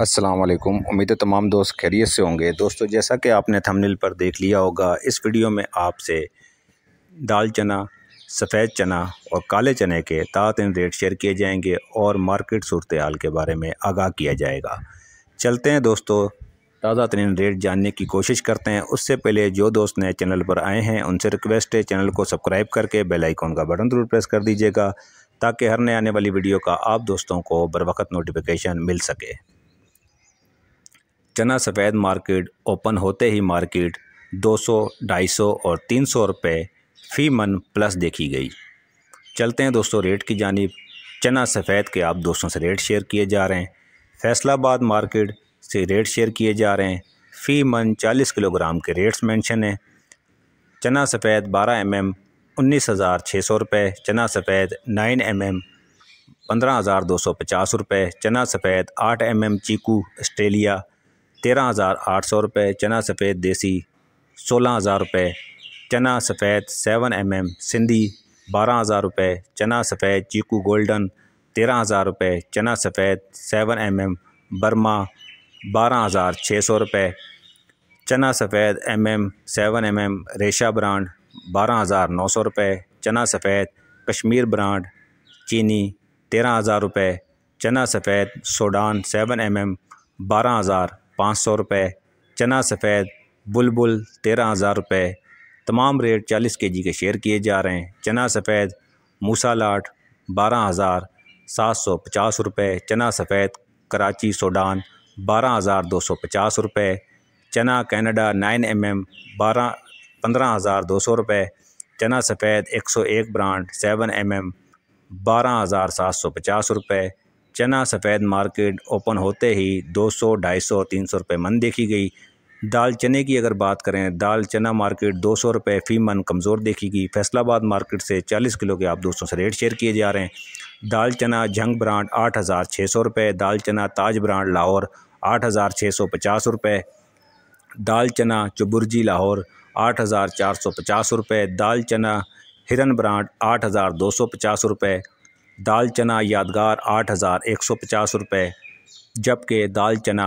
असलम उम्मीद है तमाम दोस्त खैरियत से होंगे दोस्तों जैसा कि आपने थंबनेल पर देख लिया होगा इस वीडियो में आपसे दाल चना सफ़ेद चना और काले चने के तातन रेट शेयर किए जाएंगे और मार्केट सूरत हाल के बारे में आगाह किया जाएगा चलते हैं दोस्तों ताज़ा तरीन रेट जानने की कोशिश करते हैं उससे पहले जो दोस्त नए चैनल पर आए हैं उनसे रिक्वेस्ट है चैनल को सब्सक्राइब करके बेल आइकॉन का बटन ज़रूर प्रेस कर दीजिएगा ताकि हर नए आने वाली वीडियो का आप दोस्तों को बरवक़्त नोटिफिकेशन मिल सके चना सफ़ेद मार्केट ओपन होते ही मार्केट 200, 250 और 300 रुपए फ़ी मन प्लस देखी गई चलते हैं दोस्तों रेट की जानब चना सफ़ेद के आप दोस्तों से रेट शेयर किए जा रहे हैं फैसलाबाद मार्केट से रेट शेयर किए जा रहे हैं फ़ी मन 40 किलोग्राम के रेट्स मेंशन हैं चना सफ़ेद 12 एम एम उन्नीस हज़ार छः सौ रुपये चना सफ़ेद 9 एम एम पंद्रह हज़ार दो सौ पचास रुपये चना सफ़ेद आठ एम एम चीकू आस्ट्रेलिया तेरह हज़ार आठ सौ रुपये चना सफ़ेद देसी सोलह हज़ार रुपये चना सफ़ेद सेवन एम एम सिंधी बारह हज़ार रुपये चना सफ़ेद चीकू गोल्डन तेरह हज़ार रुपये चना सफ़ेद सेवन एम एम बर्मा बारह हज़ार छः सौ रुपये चना सफ़ेद M M seven M M रेशा ब्रांड बारह हज़ार नौ सौ रुपये चना सफ़ेद कश्मीर ब्रांड चीनी तेरह हज़ार रुपये चना सफ़ेद सोडान सेवन एम एम बारह हज़ार पाँच सौ रुपये चना सफ़ेद बुलबुल तेरह हज़ार रुपये तमाम रेट चालीस के जी के शेयर किए जा रहे हैं चना सफ़ेद मूसा लाट बारह हज़ार सात सौ पचास रुपये चना सफ़ेद कराची सोडान बारह हज़ार दो सौ पचास रुपये चना कनाडा नाइन एम एम बारह पंद्रह हज़ार दो सौ रुपये चना सफ़ेद एक सौ एक ब्रांड सेवन एम एम बारह हज़ार सात सौ पचास रुपये चना सफ़ेद मार्केट ओपन होते ही 200, 250, 300 रुपए मन देखी गई दाल चने की अगर बात करें दाल चना मार्केट दो सौ रुपये फ़ी मन कमज़ोर देखी गई फैसलाबाद मार्केट से चालीस किलो के आप दोस्तों से रेट शेयर किए जा रहे हैं दाल चना जंग ब्रांड आठ हज़ार छः सौ रुपये दाल चना ताज ब्रांड लाहौर आठ हज़ार छः सौ पचास दाल चना चुबुर्जी लाहौर आठ हज़ार चार सौ पचास रुपये दाल चना हिरन ब्रांड आठ हज़ार दो सौ पचास रुपये दाल चना यादगार आठ हज़ार एक सौ पचास रुपये जबकि दाल चना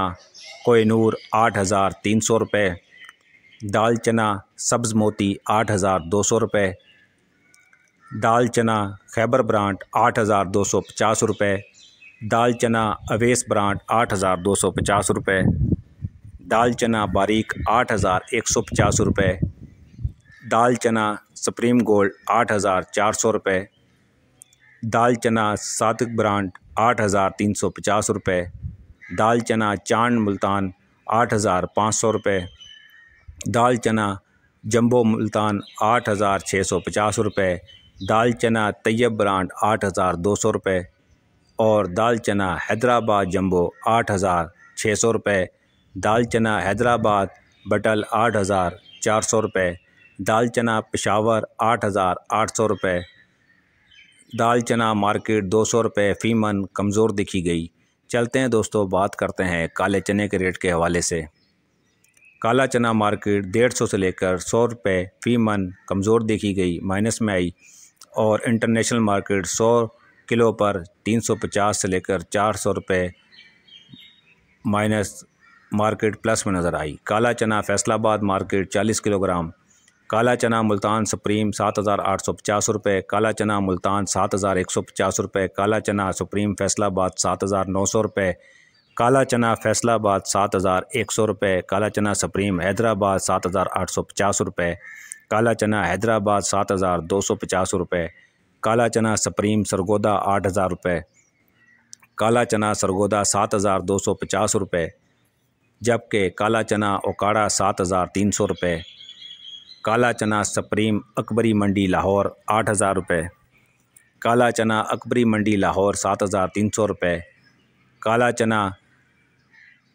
कोयनूर आठ हज़ार तीन सौ रुपये दाल चना सब्ज़ मोती आठ हज़ार दो सौ रुपये दाल चना खैबर ब्रांड आठ हज़ार दो सौ पचास रुपये दाल चना अवेस ब्रांड आठ हज़ार दो सौ पचास रुपये दाल चना बारीक आठ हज़ार एक सौ पचास रुपये दाल चना सुप्रीम गोल्ड आठ हज़ार चार सौ रुपये दाल चना सातक ब्रांड आठ हज़ार तीन सौ पचास रुपये दाल चना चांद मुल्तान आठ हज़ार पाँच सौ रुपये दाल चना जम्बो मुल्तान आठ हज़ार छः सौ पचास रुपये दाल चना तैयब ब्रांड आठ हज़ार दो सौ रुपये और दाल चना हैदराबाद जम्बो आठ हज़ार छः सौ रुपये दाल चना हैदराबाद बटल आठ हज़ार चार सौ रुपये दाल चना पेशावर आठ हज़ार आठ सौ रुपये दाल चना मार्केट दो सौ रुपये फ़ीमन कमज़ोर दिखी गई चलते हैं दोस्तों बात करते हैं काले चने के रेट के हवाले से काला चना मार्केट डेढ़ सौ से लेकर सौ रुपये फ़ीमन कमज़ोर देखी गई माइनस में आई और इंटरनेशनल मार्केट सौ किलो पर तीन सौ पचास से लेकर चार सौ रुपये माइनस मार्केट प्लस में नज़र आई काला चना फैसलाबाद मार्केट चालीस किलोग्राम काला चना मुल्तान सुप्रीम सात हज़ार आठ सौ पचास रुपये काला चना मुल्तान सात हज़ार एक सौ पचास रुपये काला चना सुप्रीम फैसलाबाद सात हज़ार नौ सौ रुपये काला चना फैसलाबाद सात हज़ार एक सौ रुपये काला चना सुप्रीम हैदराबाद सात हज़ार आठ सौ पचास रुपये काला चना हैदराबाद सात हज़ार दो सौ पचास रुपये काला चना सुप्रीम सरगोदा आठ हज़ार रुपये काला चना सरगोदा सात हज़ार दो सौ पचास रुपये जबकि काला चना ओकाड़ा सात हज़ार तीन सौ रुपये काला चना सप्रीम अकबरी मंडी लाहौर आठ हज़ार रुपये काला चना अकबरी मंडी लाहौर सात हज़ार तीन सौ रुपये काला चना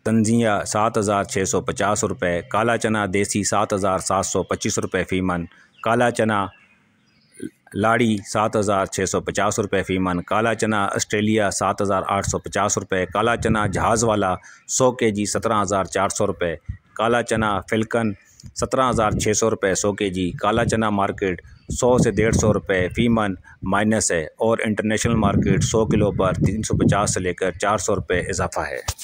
तंजिया सात हज़ार छः सौ पचास रुपये काला चना देसी सात हज़ार सात सौ पच्चीस रुपये फ़ीमन काला चना लाड़ी सात हज़ार छः सौ पचास रुपये फ़ीमन काला चना आस्ट्रेलिया सात हज़ार आठ सौ पचास रुपये काला चना जहाज़ वाला सौ के जी सत्रह हज़ार चार सौ रुपये काला चना फिल्कन सत्रह हज़ार छः सौ रुपये सौ के जी काला चना मार्केट सौ से डेढ़ सौ रुपये फ़ी मन माइनस है और इंटरनेशनल मार्केट सौ किलो पर तीन सौ पचास से लेकर चार सौ रुपये इजाफा है